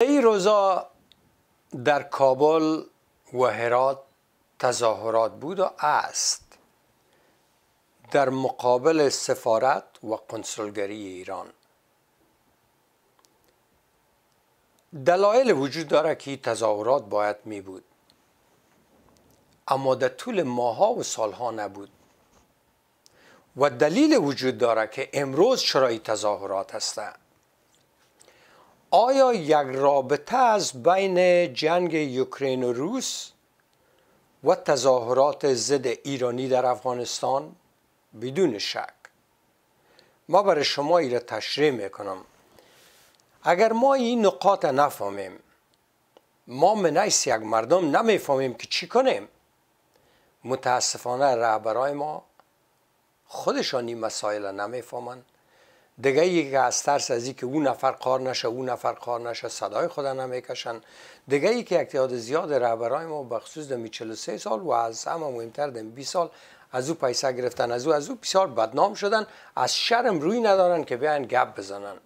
ای روزا در کابل و هرات تظاهرات بود و است در مقابل سفارت و کنسولگری ایران دلایل وجود داره که تظاهرات باید می بود اما در طول ماها و سالها نبود و دلیل وجود داره که امروز چرا تظاهرات هستند آیا یک رابطه از بین جنگ یوکرین و روس و تظاهرات ضد ایرانی در افغانستان بدون شک ما برای شما را تشریح میکنم اگر ما این نقاط نفهمیم ما منیس یک مردم نمیفهمیم که چی کنیم متاسفانه رهبرای ما خودشان این مسائل نمیفهمند دیگه ای که از ترس از که اون نفر کار نشه اون نفر کار نشه صدای نمی نمیکشن دیگه یکی که اعتیاد زیاد رهبرای ما بخصوص در 43 سال و از همه مهمتر در 20 سال از او پیسه گرفتن از او از او بسیار بدنام شدن از شرم روی ندارن که بیان گپ بزنن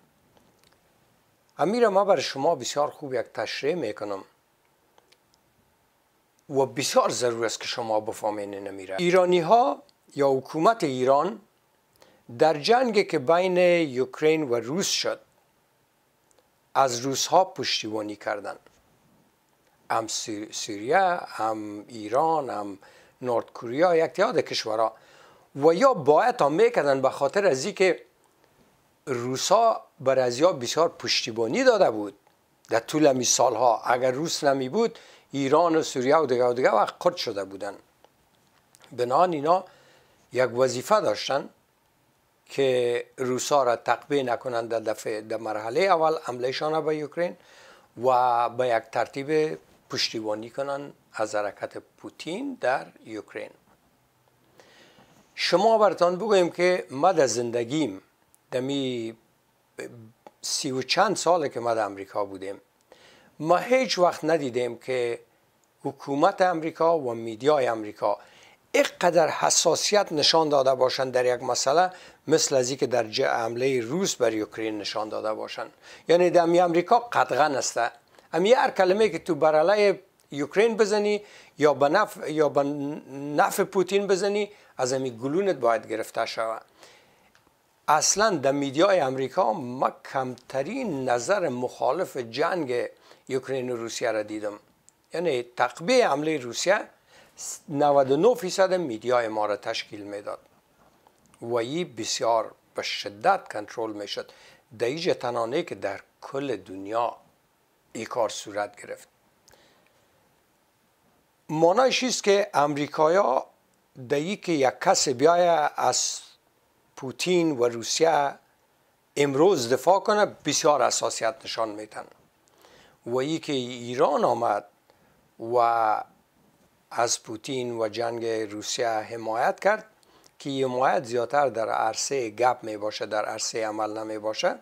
امیر ما بر شما بسیار خوب یک تشریح میکنم و بسیار ضرور است که شما بفهمین نمیره ایرانی ها یا حکومت ایران در جنگی که بین یوکرین و روس شد از روس ها پشتیبانی کردند هم سوریه هم ایران هم نورد کوریا یک تعداد کشورها و یا باید هم میکردن به خاطر از که ها بر از بسیار پشتیبانی داده بود در طول همی سالها اگر روس نمی بود ایران و سوریه و دیگه و دیگه وقت قرد شده بودن بنان اینا یک وظیفه داشتن که روسا را تقبیه نکنند در, دفعه در مرحله اول را به یوکرین و به یک ترتیب پشتیبانی کنند از حرکت پوتین در یوکرین شما برتان بگویم که ما در زندگیم دمی سی و چند ساله که ما در امریکا بودیم ما هیچ وقت ندیدیم که حکومت امریکا و میدیای امریکا قدر حساسیت نشان داده باشند در یک مسئله مثل از که در جه حمله روس بر یوکرین نشان داده باشند یعنی در امریکا قدغن است امی هر کلمه که تو علیه یوکرین بزنی یا به نفع یا به نفع پوتین بزنی از امی گلونت باید گرفته شود اصلا در میدیای امریکا ما کمترین نظر مخالف جنگ یوکرین و روسیه را دیدم یعنی تقبیه عملی روسیه 99 فیصد میدیای ما را تشکیل میداد و ای بسیار به شدت کنترل میشد دیج تنانه که در کل دنیا ای کار صورت گرفت مانایش است که امریکایا دایی که یک کس بیایه از پوتین و روسیه امروز دفاع کنه بسیار اساسیت نشان میتن و ای که ایران آمد و از پوتین و جنگ روسیه حمایت کرد که حمایت زیادتر در عرصه گپ می باشه در عرصه عمل نمی باشه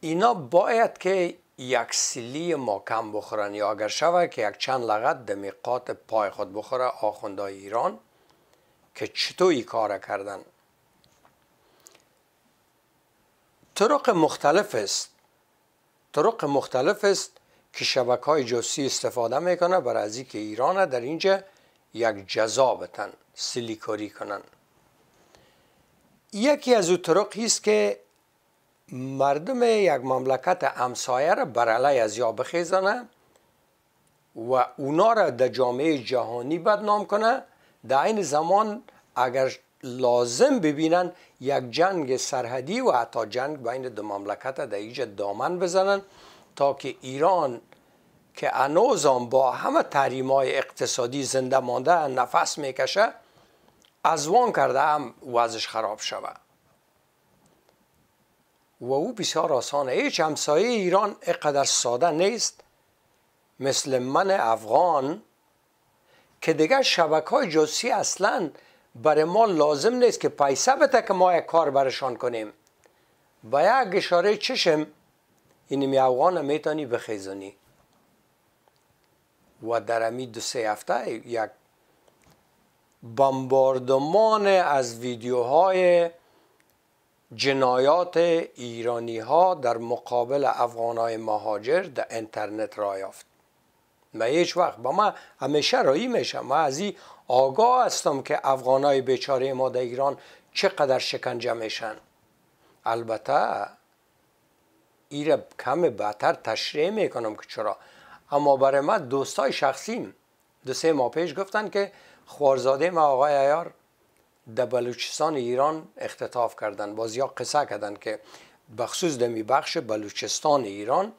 اینا باید که یک سلی ما بخورن یا اگر شوه که یک چند لغت دمیقات پای خود بخوره آخوندهای ایران که ای کار کردن طرق مختلف است طرق مختلف است که شبکه های جاسوسی استفاده میکنه برای از اینکه ایران در اینجا یک جزا بتن سلیکاری کنن یکی از او طرق است که مردم یک مملکت امسایه را بر علیه از یا بخیزانه و اونا را در جامعه جهانی بدنام کنه در این زمان اگر لازم ببینن یک جنگ سرحدی و حتی جنگ بین دو مملکت در دا اینجا دامن بزنن تا که ایران که انوزان با همه های اقتصادی زنده مانده نفس میکشه از وان کرده هم وزش خراب شود و او بسیار آسانه هیچ همسایه ایران اقدر ساده نیست مثل من افغان که دیگر شبکه های جاسی اصلا برای ما لازم نیست که پیسه بته که ما یک کار برشان کنیم با یک اشاره چشم این نیمه افغان میتونی و در امی دو سه هفته یک بمباردمان از ویدیوهای جنایات ایرانی ها در مقابل افغان های مهاجر در اینترنت را یافت ما هیچ وقت با ما همیشه رایی میشم ما از این آگاه هستم که افغان های بیچاره ما در ایران چقدر شکنجه میشن البته ایره کم بهتر تشریح میکنم که چرا اما برای ما دوستای شخصیم دو سه ماه پیش گفتن که خوارزاده ما آقای ایار در بلوچستان ایران اختطاف کردن یا قصه کردن که بخصوص دمی بخش بلوچستان ایران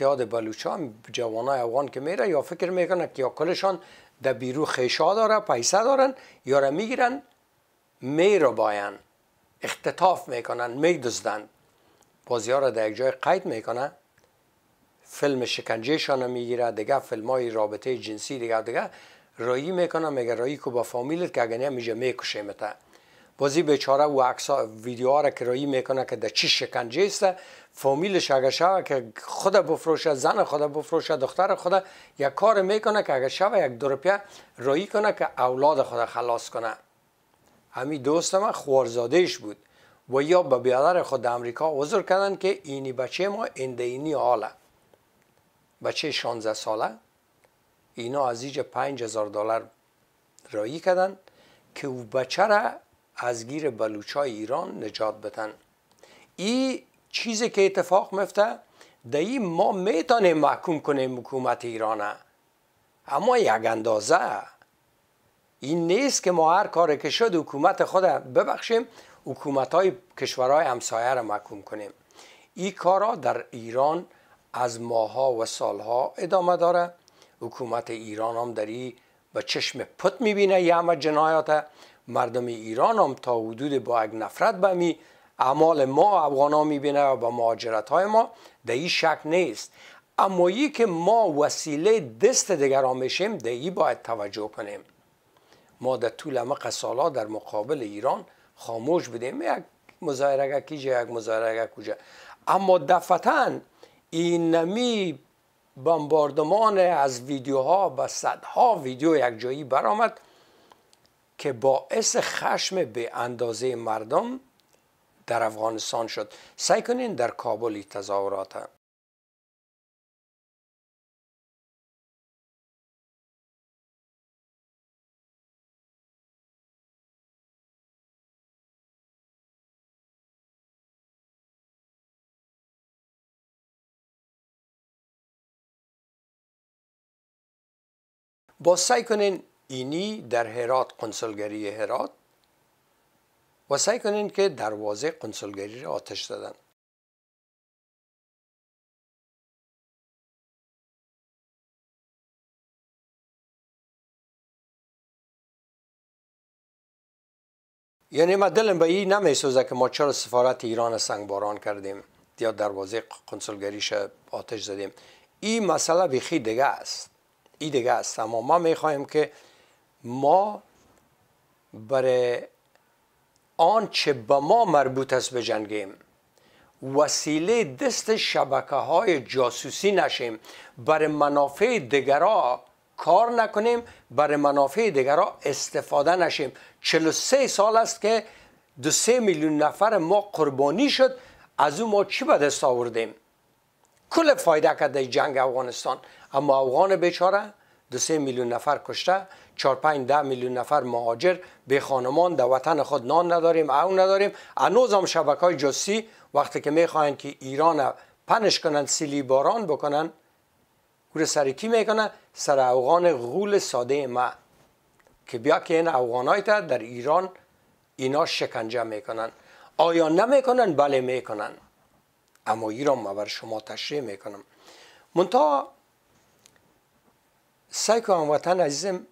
یاد بلوچا جوانای افغان که میره یا فکر میکنن که یا کلشان در بیرو خیشا داره پیسه دارن یا را میگیرن میرو باین اختطاف میکنن میدزدند بازی ها را در یک جای قید میکنه فیلم شان میگیره دیگه فیلم های رابطه جنسی دیگه دیگه رایی میکنه میگه رایی کو با فامیلت که اگه میجه میکشه متا بازی بیچاره و ویدیو ویدیوها را که رایی میکنه که در چی شکنجه است فامیلش اگه شوه که خود بفروشه زن خود بفروشه دختر خود یک کار میکنه که اگه شوه یک درپیه رایی کنه که اولاد خود خلاص کنه همین دوست من خوارزادهش بود و یا به بیادر خود امریکا عذر کردن که اینی بچه ما انده اینی حاله بچه 16 ساله اینا از ایج 5000 دلار رایی کردن که او بچه را از گیر بلوچای ایران نجات بتن این چیزی که اتفاق مفته این ما میتانیم محکوم کنیم حکومت ایرانه اما یک اندازه این نیست که ما هر کاری که شد حکومت خود ببخشیم حکومت های کشورهای همسایه را محکوم کنیم این کارا در ایران از ماها و سالها ادامه داره حکومت ایران هم در این به چشم پت میبینه یه همه جنایات مردم ایران هم تا حدود با اگ نفرت به می اعمال ما افغان ها میبینه و با مهاجرت های ما در این شک نیست اما ای که ما وسیله دست دیگران میشیم در باید توجه کنیم ما در طول همه سالها در مقابل ایران خاموش بدیم یک مظاهره کیجه یک مظاهره کجا اما دفتا این نمی بمباردمان از ویدیوها و صدها ویدیو یک جایی برآمد که باعث خشم به اندازه مردم در افغانستان شد سعی کنین در کابل تظاهرات با سعی کنین اینی در هرات قنسلگری هرات و سعی کنین که دروازه قنسلگری را آتش زدن یعنی ما دلم به این نمی سوزه که ما چرا سفارت ایران سنگ باران کردیم یا دروازه قنسلگریش آتش زدیم این مسئله بخی دیگه است دیگه است اما ما میخواهیم که ما برای آنچه به ما مربوط است بجنگیم وسیله دست شبکه های جاسوسی نشیم برای منافع دیگرا کار نکنیم برای منافع دیگرا استفاده نشیم 43 سال است که دو سه میلیون نفر ما قربانی شد از او ما چی به دست آوردیم کل فایده کرد جنگ افغانستان اما افغان بیچاره دو سه میلیون نفر کشته چهار پنج ده میلیون نفر مهاجر به خانمان در وطن خود نان نداریم او نداریم انوز هم شبکه های جسی وقتی که میخواهند که ایران پنش کنند سیلی باران بکنن گوره سر کی میکنن سر افغان غول ساده ما که بیا که این افغانای در ایران اینا شکنجه میکنن آیا نمیکنن بله میکنن ای را ما بر شما تشریح میکنم منتا سعی کنم وطن عزیزم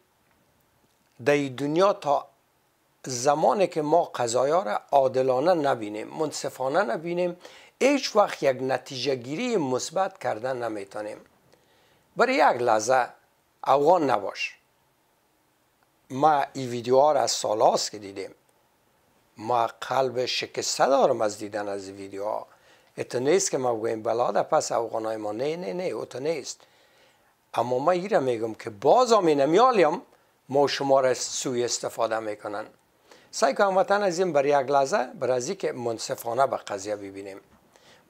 در دنیا تا زمانی که ما قضایا را عادلانه نبینیم منصفانه نبینیم هیچ وقت یک نتیجه گیری مثبت کردن نمیتونیم برای یک لحظه افغان نباش ما این ویدیوها را از سال که دیدیم ما قلب شکسته دارم از دیدن از ویدیوها اتو نیست که ما بگوییم بلادا پس اوغانای ما نه نه نه اتو نیست اما ما ایره میگم که باز هم ما شما را سوی استفاده میکنن سایکو که وطن از این بر یک لحظه بر از که منصفانه به قضیه ببینیم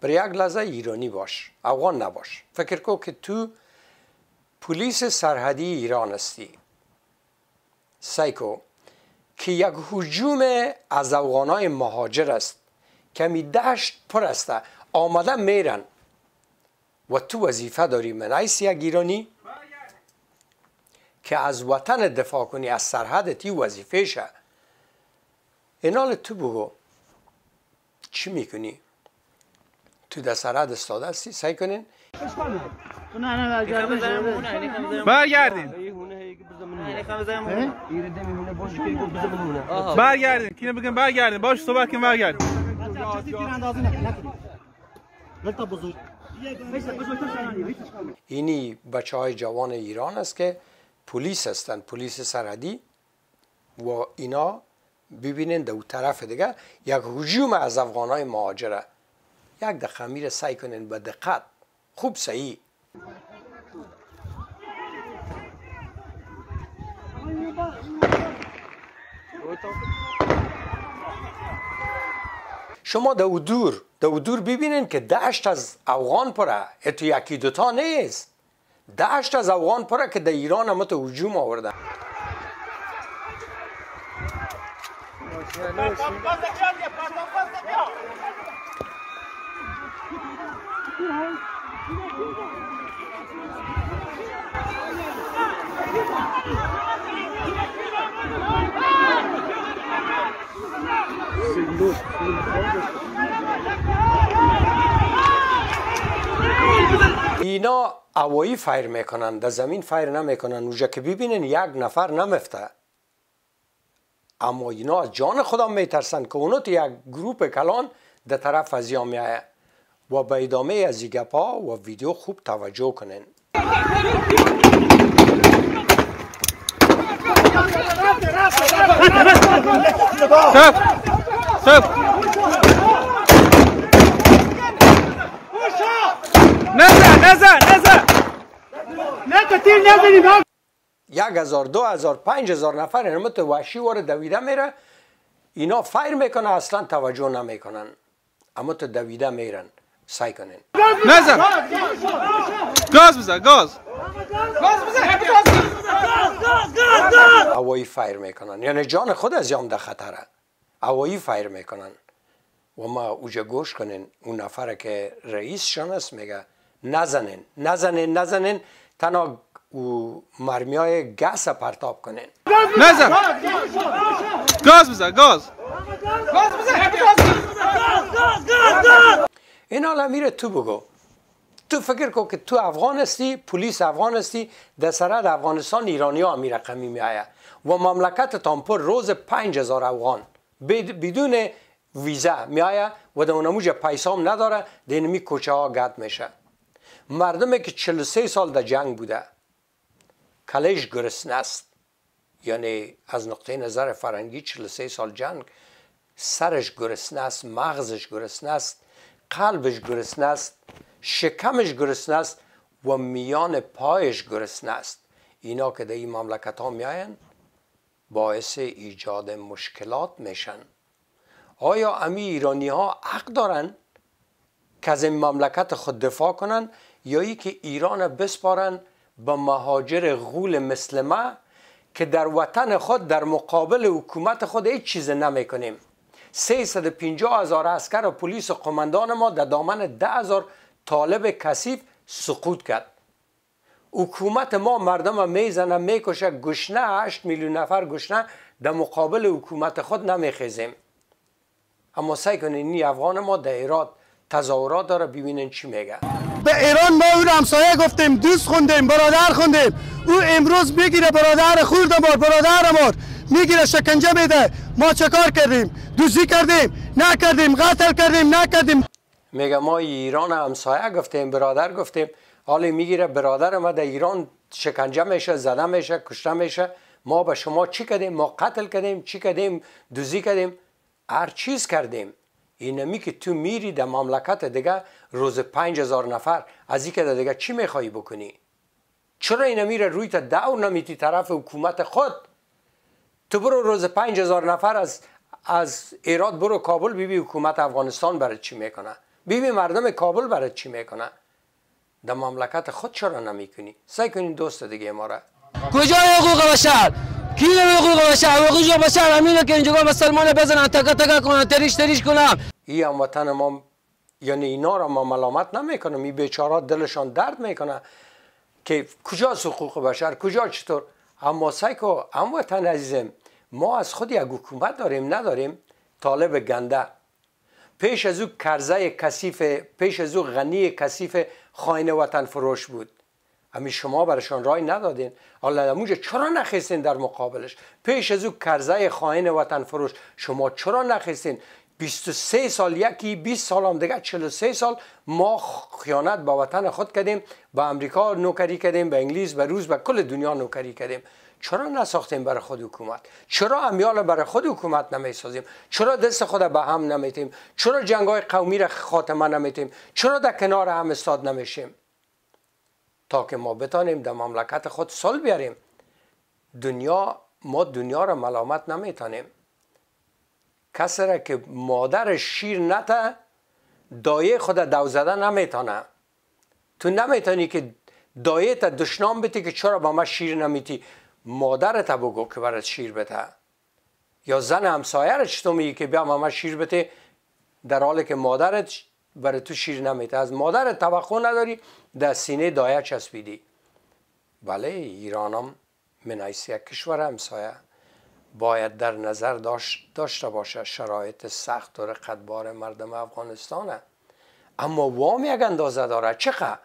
بر یک لحظه ایرانی باش افغان نباش فکر کو که تو پلیس سرحدی ایران استی سایکو که یک حجوم از افغانای مهاجر است کمی دشت پرسته آمده میرن و تو وظیفه داری من ایس یک ایرانی که از وطن دفاع کنی از سرحدت این وظیفه شه اینال تو بگو چی میکنی تو در سرحد استاده هستی سعی کنین برگردین برگردین کینه نبگم برگردین باش صحبت کن برگردین اینی بچه های جوان ایران است که پلیس هستند پلیس سرحدی و اینا ببینین در طرف دیگه یک هجوم از افغان های مهاجره یک دقیقه میره سعی کنین به دقت خوب صحیح شما در دور دو دور ببینین که دشت از افغان پره اتو یکی دوتا نیست دشت از افغان پره که در ایران هم تو حجوم آورده اینا هوایی فایر میکنن در زمین فایر نمیکنن اونجا که ببینین یک نفر نمفته اما اینا از جان خدا میترسن که اونو تو یک گروپ کلان در طرف از میایه و به ادامه از گپا و ویدیو خوب توجه کنین تیر نزنیم یک هزار دو هزار پنج هزار نفر نمت وحشی دویده میره اینا فایر میکنه اصلا توجه نمیکنن اما تو دویده میرن سعی کنین نزن گاز بزن گاز گاز بزن هوایی فایر میکنن یعنی جان خود از یام در خطره هوایی فایر میکنن و ما اوجا گوش کنین اون نفر که رئیس است میگه نزنین نزنین نزنین تنها مرمی های گس پرتاب کنین نزن گاز بزن گاز گاز این حالا میره تو بگو تو فکر کن که تو افغان هستی پلیس افغان هستی در سرد افغانستان ایرانی ها رقمی و مملکت تامپور روز پنج هزار افغان بدون ویزه میایه و در اونموج پیسام نداره دینمی کوچه ها گد میشه مردمی که 43 سال در جنگ بوده کلش گرسنه است یعنی از نقطه نظر فرنگی 43 سال جنگ سرش گرسنه است مغزش گرسنه است قلبش گرسنه است شکمش گرسنه است و میان پایش گرسنه است اینا که در این مملکت ها میاین باعث ایجاد مشکلات میشن آیا امی ایرانی ها حق دارن که از این مملکت خود دفاع کنن یا ای که ایران بسپارن به مهاجر غول مثل ما که در وطن خود در مقابل حکومت خود هیچ چیز نمیکنیم 350 هزار اسکر و پلیس و قماندان ما در دامن 10 هزار طالب کثیف سقوط کرد حکومت ما مردم میزنه کشه گشنه 8 میلیون نفر گشنه در مقابل حکومت خود نمیخیزیم اما سعی کنین این افغان ما در ایراد تظاهرات داره ببینین چی میگه به ایران ما اون همسایه گفتیم دوست خوندیم برادر خوندیم او امروز میگیره برادر خورد ما برادر ما میگیره شکنجه میده ما چکار کردیم دوزی کردیم نکردیم قتل کردیم نکردیم میگه ما ایران همسایه گفتیم برادر گفتیم حالا میگیره برادر ما در ایران شکنجه میشه زده میشه کشته میشه ما به شما چی کردیم ما قتل کردیم چی کردیم دوزی کردیم هر چیز کردیم اینمی که تو میری در مملکت دیگه روز پنج هزار نفر از این که دیگه چی میخوای بکنی چرا اینا میره روی تا دعو نمیتی طرف حکومت خود تو برو روز پنج هزار نفر از از ایراد برو کابل بیبی حکومت افغانستان برای چی میکنه بیبی مردم کابل برای چی میکنه در مملکت خود چرا نمیکنی سعی کنین دوست دیگه ما را کجای حقوق بشر هیله باشه، بشر حقوق باشه. که بزنن کنن تریش تریش کنن وطن ما یعنی اینا را ما ملامت نمیکنم این بیچاره دلشان درد میکنه که کجا حقوق بشر کجا چطور اما سایکو هموطن عزیزم ما از خود یک حکومت داریم نداریم طالب گنده پیش از او کرزه کثیف پیش از او غنی کثیف خائن وطن فروش بود امی شما برشان رای ندادین حالا موجه چرا نخستین در مقابلش پیش از او کرزه خائن وطن فروش شما چرا نخستین 23 سال یکی 20 سال هم دیگه 43 سال ما خیانت به وطن خود کردیم به امریکا نوکری کردیم به انگلیس به روز به کل دنیا نوکری کردیم چرا نساختیم برای خود حکومت چرا امیال برای خود حکومت نمیسازیم چرا دست خود به هم نمیتیم چرا جنگ قومی را خاتمه نمیتیم چرا در کنار هم استاد نمیشیم تا که ما بتانیم در مملکت خود سل بیاریم دنیا ما دنیا را ملامت نمیتانیم کسی را که مادر شیر نته دایه خود دو زده نمیتانه تو نمیتانی که دایه تا دشنام بتی که چرا با ما شیر نمیتی تا بگو که برات شیر بته یا زن را چطور میگی که بیا ما شیر بته در حالی که مادرت برای تو شیر نمیته از مادر توقع نداری در سینه دایه چسبیدی بله ایرانم منعیس یک کشور همسایه باید در نظر داشت داشته باشه شرایط سخت و رقتبار مردم افغانستانه اما وام یک اندازه داره چقدر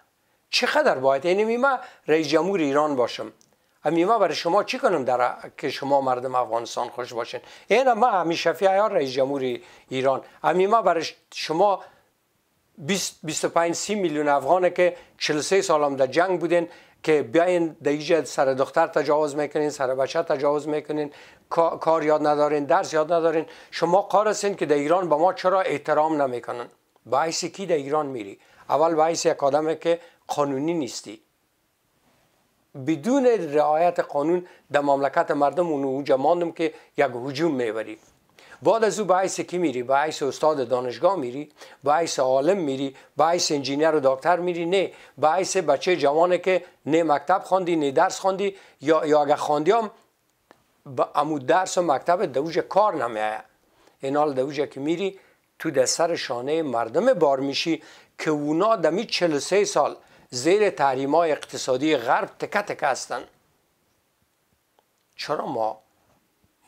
چقدر باید یعنی من رئیس جمهور ایران باشم ما برای شما چی کنم در که شما مردم افغانستان خوش باشین اینا یعنی ما همیشه فیار رئیس جمهور ایران ما برای شما 25 30 میلیون افغانه که 43 سال هم در جنگ بودن که بیاین اینجا سر دختر تجاوز میکنین سر بچه تجاوز میکنین کار یاد ندارین درس یاد ندارین شما هستین که در ایران به ما چرا احترام نمیکنن با کی در ایران میری اول با یک آدمه که قانونی نیستی بدون رعایت قانون در مملکت مردم اونو ماندم که یک هجوم میبری بعد از او به کی میری به استاد دانشگاه میری به عالم میری به انجینیر و دکتر میری نه به بچه جوانه که نه مکتب خواندی نه درس خواندی یا یا خواندی هم امو درس و مکتب دوج کار نمیایه اینال دوجه که میری تو در سر شانه مردم بار میشی که اونا دمی 43 سال زیر تحریمای اقتصادی غرب تکه تکه هستن چرا ما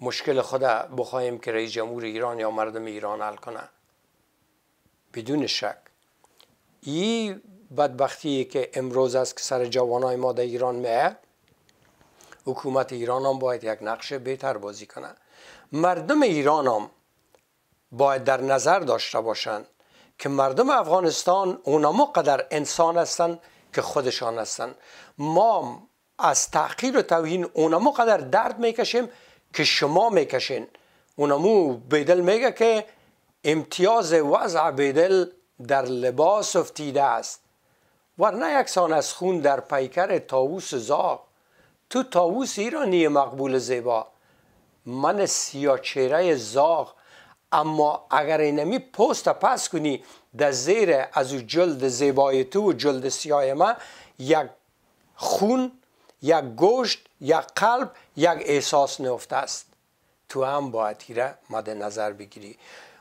مشکل خود بخوایم که رئیس جمهور ایران یا مردم ایران حل کنه بدون شک این بدبختی که امروز است که سر جوانای ما در ایران میه حکومت ایران هم باید یک نقش بهتر بازی کنه مردم ایران هم باید در نظر داشته باشند که مردم افغانستان اونا قدر انسان هستند که خودشان هستند ما از تحقیر و توهین اونا قدر درد میکشیم که شما میکشین اونمو بیدل میگه که امتیاز وضع بیدل در لباس افتیده است ورنه یکسان از خون در پیکر تاووس زاغ تو تاووس ایرانی مقبول زیبا من سیاچهره زاغ اما اگر اینمی پست پس کنی در زیر از او جلد زیبای تو و جلد سیاه ما، یک خون یک گوشت یک قلب یک احساس نفته است تو هم باید را مد نظر بگیری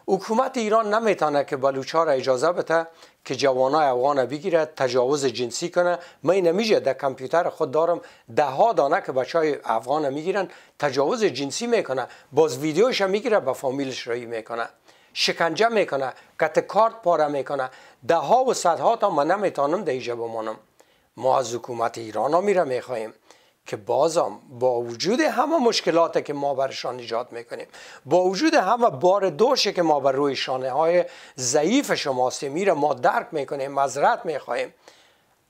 حکومت ایران نمیتانه که ها را اجازه بده که جوانای افغان بگیره تجاوز جنسی کنه من میجه در کامپیوتر خود دارم ده ها دانه که بچه های افغان میگیرن تجاوز جنسی میکنه باز ویدیوش میگیره به فامیلش رایی میکنه شکنجه میکنه کت کارت پاره میکنه ده ها و صدها تا من نمیتانم در ایجا بمانم ما از حکومت ایران ها میره میخواهیم که بازم با وجود همه مشکلاتی که ما برشان ایجاد میکنیم با وجود همه بار دوشه که ما بر روی شانه های ضعیف شما میره ما درک میکنیم مذرت میخواهیم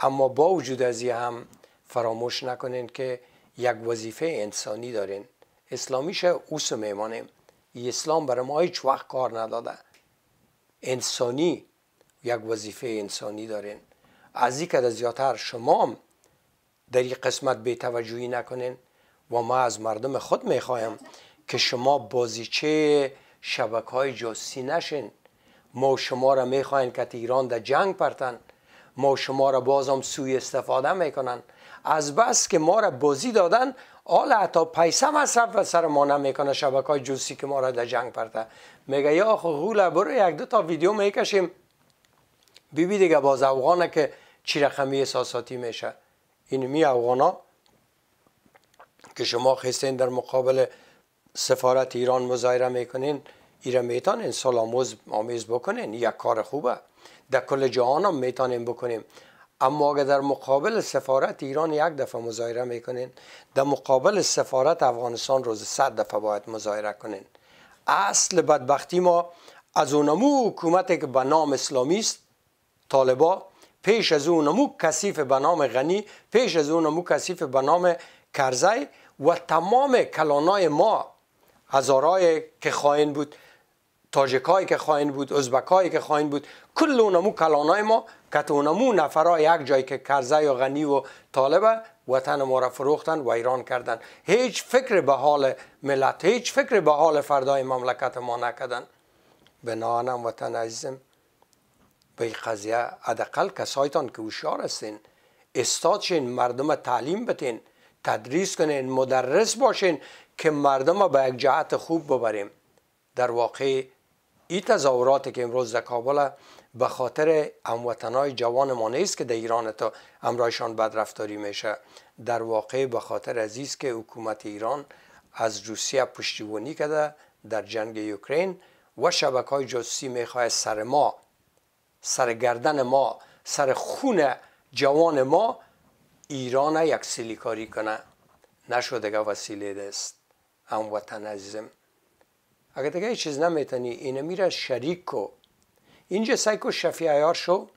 اما با وجود از این هم فراموش نکنین که یک وظیفه انسانی دارین اسلامیش اوسو میمانیم اسلام برای ما هیچ وقت کار نداده انسانی یک وظیفه انسانی دارین از این که زیادتر شما در این قسمت توجهی نکنین و ما از مردم خود میخوایم که شما بازیچه شبکه های جاسی نشین ما شما را میخواین که ایران در جنگ پرتن ما شما را باز هم سوی استفاده میکنن از بس که ما را بازی دادن حالا حتی پیسه مصرف و سر ما نمیکنه شبکه های که ما را در جنگ پرته میگه یا خو غوله برو یک دو تا ویدیو میکشیم بیبی دیگه باز افغانه که چی رقمی احساساتی میشه می افغانا که شما خستین در مقابل سفارت ایران مظاهره میکنین ایران میتونین سلاموز آمیز بکنین یک کار خوبه در کل جهان هم بکنیم اما اگر در مقابل سفارت ایران یک دفعه مظاهره میکنین در مقابل سفارت افغانستان روز صد دفعه باید مظاهره کنین اصل بدبختی ما از اونمو حکومتی که به نام اسلامی است طالبا پیش از مو کسیف به نام غنی پیش از مو کسیف به نام کرزی و تمام کلانای ما هزارای که خائن بود تاجکایی که خائن بود ازبکایی که خائن بود کل اونمو کلانای ما اونمو نفرای یک جایی که کرزی و غنی و طالبه وطن ما را فروختن و ایران کردن هیچ فکر به حال ملت هیچ فکر به حال فردای مملکت ما نکردن به وطن عزیزم به این قضیه ادقل کسایتان که هوشیار هستین استاد شین مردم تعلیم بتین تدریس کنین مدرس باشین که مردم به یک جهت خوب ببریم در واقع این تظاهراتی که امروز در کابل به خاطر هموطنهای جوان ما نیست که در ایران تا امرایشان بدرفتاری میشه در واقع به خاطر عزیز که حکومت ایران از روسیه پشتیبانی کرده در جنگ اوکراین و شبکه های جاسوسی میخواهد سر ما سر گردن ما سر خون جوان ما ایران یک کاری کنه نشود که وسیله دست ام وطن عزیزم اگر دیگه چیز نمیتونی اینه میره شریک کو اینجا سایکو شفیع ایار شو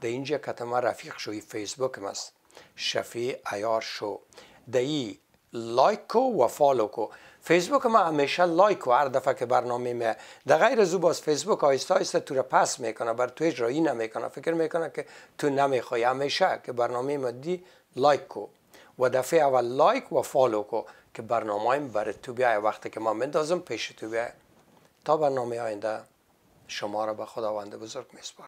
ده اینجا کتما رفیق شوی فیسبوک ماست، شفی ایار شو ده ای لایک کو و فالو فیسبوک ما همیشه لایک و هر دفعه که برنامه می در غیر از باز فیسبوک آیستا آیستا تو را پس میکنه بر تو نمی نمیکنه فکر میکنه که تو نمیخوای همیشه که برنامه ما دی لایک کو و دفعه اول لایک و فالو کو که برنامه بر تو بیای وقتی که ما مندازم پیش تو بیای تا برنامه آینده شما را به خداوند بزرگ میسپارم